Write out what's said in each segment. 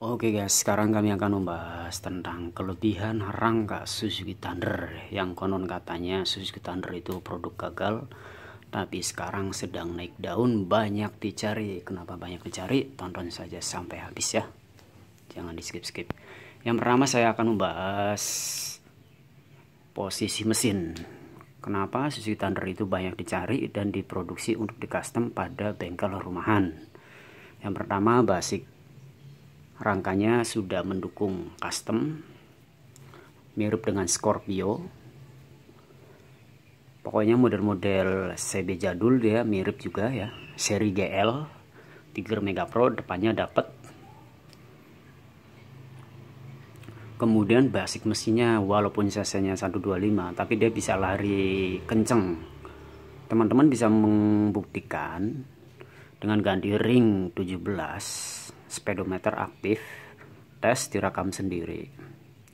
Oke guys, sekarang kami akan membahas tentang kelebihan rangka Suzuki Thunder yang konon katanya Suzuki Thunder itu produk gagal tapi sekarang sedang naik daun banyak dicari. Kenapa banyak dicari? Tonton saja sampai habis ya. Jangan di skip-skip. Yang pertama saya akan membahas posisi mesin. Kenapa Suzuki Thunder itu banyak dicari dan diproduksi untuk di custom pada bengkel rumahan? Yang pertama basic rangkanya sudah mendukung custom mirip dengan Scorpio pokoknya model-model CB jadul dia mirip juga ya seri GL Tiger Mega Pro depannya dapat kemudian basic mesinnya walaupun cc-nya 125 tapi dia bisa lari kenceng teman-teman bisa membuktikan dengan ganti ring 17 speedometer aktif tes direkam sendiri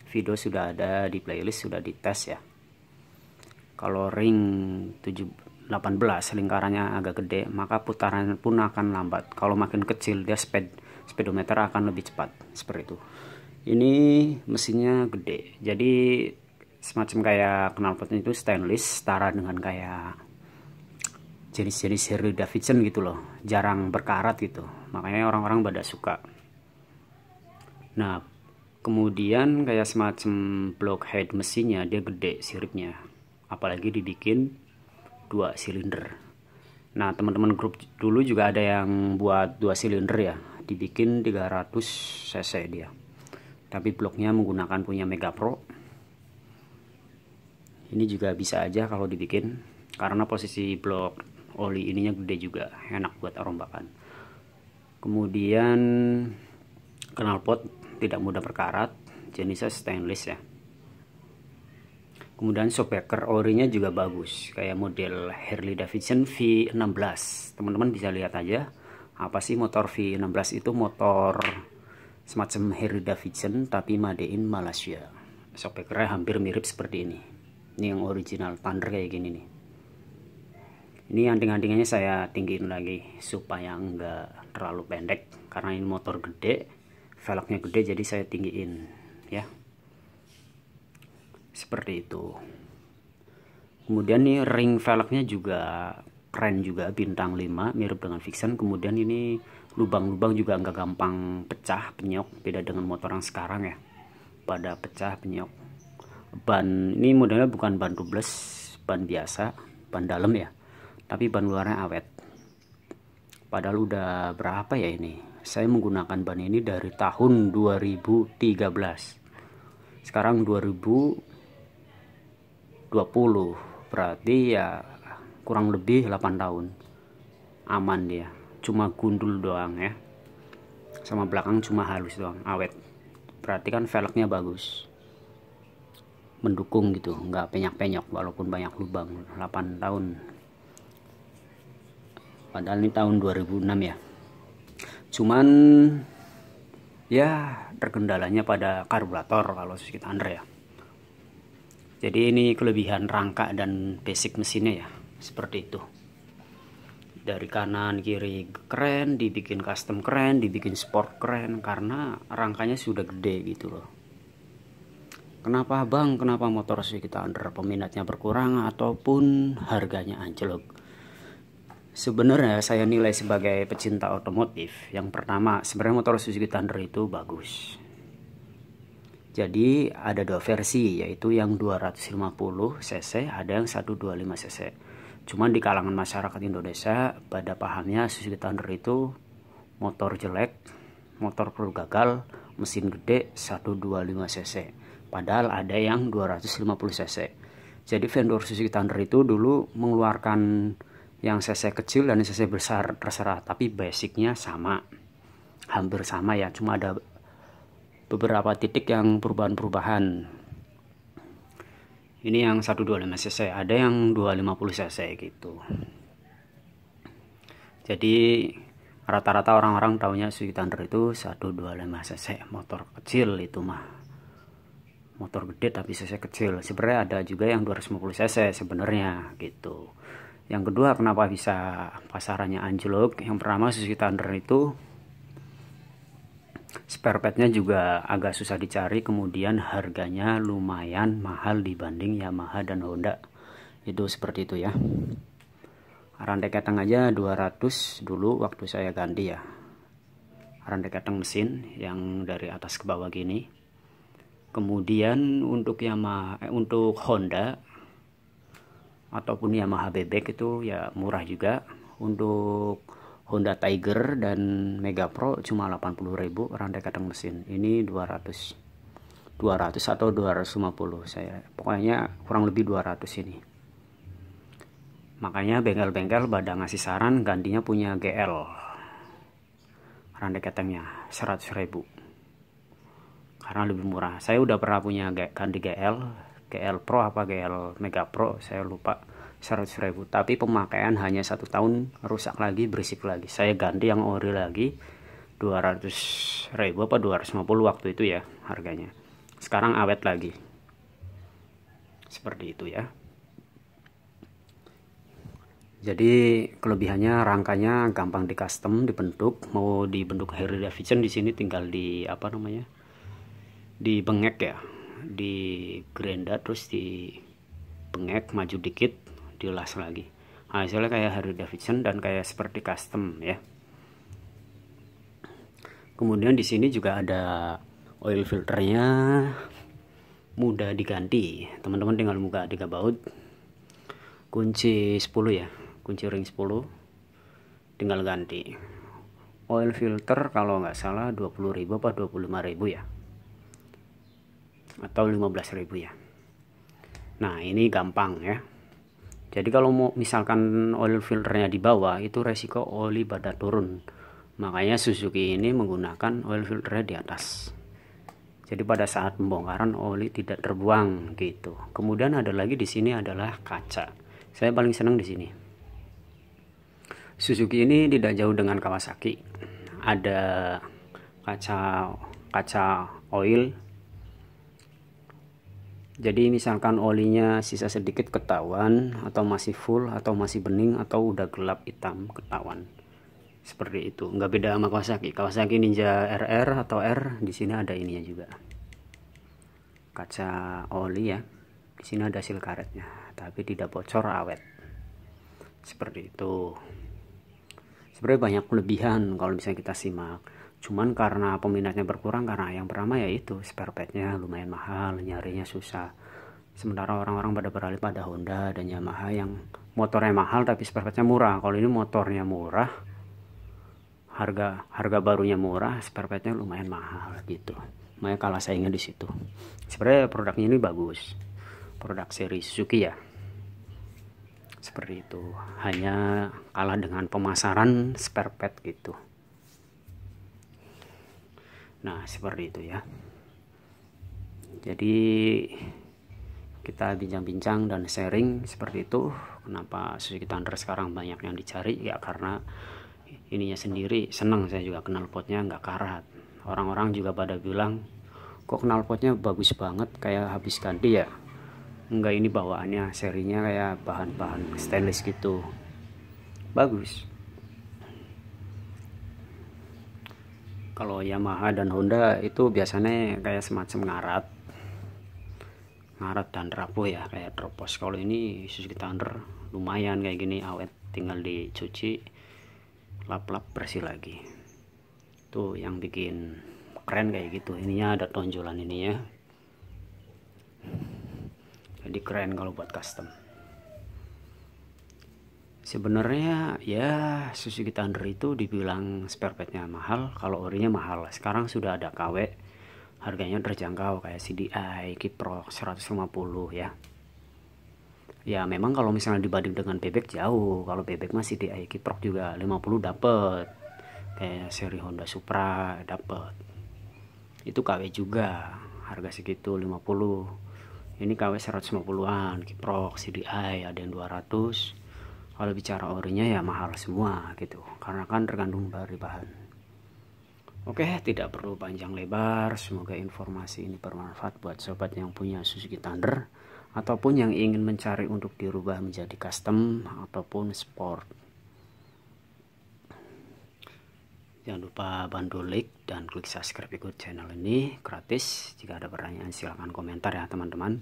video sudah ada di playlist sudah dites ya kalau ring 7, 18 lingkarannya agak gede maka putaran pun akan lambat kalau makin kecil dia speed speedometer akan lebih cepat seperti itu ini mesinnya gede jadi semacam kayak knalpotnya itu stainless setara dengan kayak jenis-jenis Harley Davidson gitu loh jarang berkarat gitu makanya orang-orang pada suka nah kemudian kayak semacam blockhead mesinnya dia gede siripnya apalagi dibikin dua silinder nah teman-teman grup dulu juga ada yang buat dua silinder ya dibikin 300 cc dia tapi bloknya menggunakan punya Mega Pro ini juga bisa aja kalau dibikin karena posisi blok oli ininya gede juga enak buat rombakan kemudian knalpot tidak mudah berkarat jenisnya stainless ya kemudian shockbreaker orinya juga bagus kayak model Harley Davidson V16 teman-teman bisa lihat aja apa sih motor V16 itu motor semacam Harley Davidson tapi made in Malaysia shockbreakernya hampir mirip seperti ini ini yang original Thunder kayak gini nih ini anting tingginya saya tinggiin lagi supaya enggak terlalu pendek karena ini motor gede velgnya gede jadi saya tinggiin ya seperti itu kemudian nih ring velgnya juga keren juga bintang 5 mirip dengan fiction kemudian ini lubang-lubang juga enggak gampang pecah penyok beda dengan motor yang sekarang ya pada pecah penyok ban ini modelnya bukan ban tubeless ban biasa ban dalam ya tapi ban luarnya awet padahal udah berapa ya ini saya menggunakan ban ini dari tahun 2013 sekarang 2020 berarti ya kurang lebih 8 tahun aman dia cuma gundul doang ya sama belakang cuma halus doang awet berarti kan velgnya bagus mendukung gitu nggak penyok-penyok walaupun banyak lubang 8 tahun padahal ini tahun 2006 ya cuman ya terkendalanya pada karburator kalau sedikit under ya jadi ini kelebihan rangka dan basic mesinnya ya seperti itu dari kanan kiri keren dibikin custom keren dibikin sport keren karena rangkanya sudah gede gitu loh kenapa bang kenapa motor sedikit under peminatnya berkurang ataupun harganya anjlok Sebenarnya saya nilai sebagai pecinta otomotif, yang pertama sebenarnya motor Suzuki Thunder itu bagus. Jadi ada dua versi yaitu yang 250 cc ada yang 125 cc. Cuman di kalangan masyarakat Indonesia pada pahamnya Suzuki Thunder itu motor jelek, motor perlu gagal, mesin gede 125 cc. Padahal ada yang 250 cc. Jadi vendor Suzuki Thunder itu dulu mengeluarkan yang cc kecil dan cc besar terserah tapi basicnya sama hampir sama ya cuma ada beberapa titik yang perubahan-perubahan ini yang 125 cc ada yang 250 cc gitu jadi rata-rata orang-orang tahunya Suzuki Thunder itu 125 cc motor kecil itu mah motor gede tapi cc kecil sebenarnya ada juga yang 250 cc sebenarnya gitu yang kedua kenapa bisa pasarannya anjlok? Yang pertama Suzuki Thunder itu spare partnya juga agak susah dicari, kemudian harganya lumayan mahal dibanding Yamaha dan Honda. Itu seperti itu ya. Rantai keteng aja 200 dulu waktu saya ganti ya. Rantai keteng mesin yang dari atas ke bawah gini. Kemudian untuk Yamaha eh, untuk Honda ataupun Yamaha bebek itu ya murah juga untuk Honda Tiger dan Mega Pro cuma 80.000 rantai kadang mesin ini 200 200 atau 250 saya pokoknya kurang lebih 200 ini makanya bengkel-bengkel pada ngasih saran gantinya punya GL rantai ketengnya 100.000 karena lebih murah saya udah pernah punya ganti GL GL Pro apa GL Mega Pro saya lupa 100 ribu. tapi pemakaian hanya satu tahun rusak lagi berisik lagi saya ganti yang ori lagi 200 ribu apa 250 waktu itu ya harganya sekarang awet lagi seperti itu ya jadi kelebihannya rangkanya gampang di custom dibentuk mau dibentuk Harley Davidson di sini tinggal di apa namanya di bengek ya di gerenda terus di pengek maju dikit di dilas lagi hasilnya nah, kayak Harley Davidson dan kayak seperti custom ya kemudian di sini juga ada oil filternya mudah diganti teman-teman tinggal buka tiga baut kunci 10 ya kunci ring 10 tinggal ganti oil filter kalau nggak salah 20.000 apa 25.000 ya atau 15.000 ya nah ini gampang ya jadi kalau mau misalkan oil filternya di bawah itu resiko oli pada turun makanya Suzuki ini menggunakan oil filternya di atas jadi pada saat pembongkaran oli tidak terbuang gitu kemudian ada lagi di sini adalah kaca saya paling senang di sini Suzuki ini tidak jauh dengan Kawasaki ada kaca kaca oil jadi misalkan olinya sisa sedikit ketahuan atau masih full atau masih bening atau udah gelap hitam ketahuan seperti itu nggak beda sama Kawasaki Kawasaki Ninja RR atau R di sini ada ininya juga kaca oli ya di sini ada sil karetnya tapi tidak bocor awet seperti itu sebenarnya banyak kelebihan kalau misalnya kita simak cuman karena peminatnya berkurang karena yang pertama ya itu spare partnya lumayan mahal nyarinya susah sementara orang-orang pada beralih pada Honda dan Yamaha yang motornya mahal tapi spare partnya murah kalau ini motornya murah harga harga barunya murah spare partnya lumayan mahal gitu makanya kalah saingnya di situ sebenarnya produknya ini bagus produk seri Suzuki ya seperti itu hanya kalah dengan pemasaran spare part gitu nah seperti itu ya jadi kita bincang-bincang dan sharing seperti itu kenapa Suzuki Thunder sekarang banyak yang dicari ya karena ininya sendiri senang saya juga kenal potnya nggak karat orang-orang juga pada bilang kok kenal potnya bagus banget kayak habis ganti ya enggak ini bawaannya serinya kayak bahan-bahan stainless gitu bagus kalau Yamaha dan Honda itu biasanya kayak semacam ngarat ngarat dan rapuh ya kayak tropos kalau ini Suzuki Thunder lumayan kayak gini awet tinggal dicuci lap-lap bersih lagi tuh yang bikin keren kayak gitu ininya ada tonjolan ini ya jadi keren kalau buat custom sebenarnya ya susu kita under itu dibilang spare partnya mahal kalau orinya mahal sekarang sudah ada KW harganya terjangkau kayak CDI, Kiprok 150 ya ya memang kalau misalnya dibanding dengan bebek jauh kalau bebek masih CDI Kiprok juga 50 dapet kayak seri Honda Supra dapet itu KW juga harga segitu 50 ini KW 150an Kiprok, CDI ada yang 200 kalau bicara orinya ya mahal semua gitu karena kan tergantung dari bahan oke tidak perlu panjang lebar semoga informasi ini bermanfaat buat sobat yang punya Suzuki Thunder ataupun yang ingin mencari untuk dirubah menjadi custom ataupun sport jangan lupa bantu like dan klik subscribe ikut channel ini gratis jika ada pertanyaan silahkan komentar ya teman-teman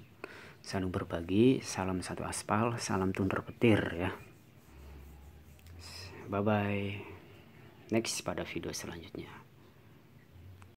saling berbagi salam satu aspal salam tunder petir ya Bye bye. Next pada video selanjutnya.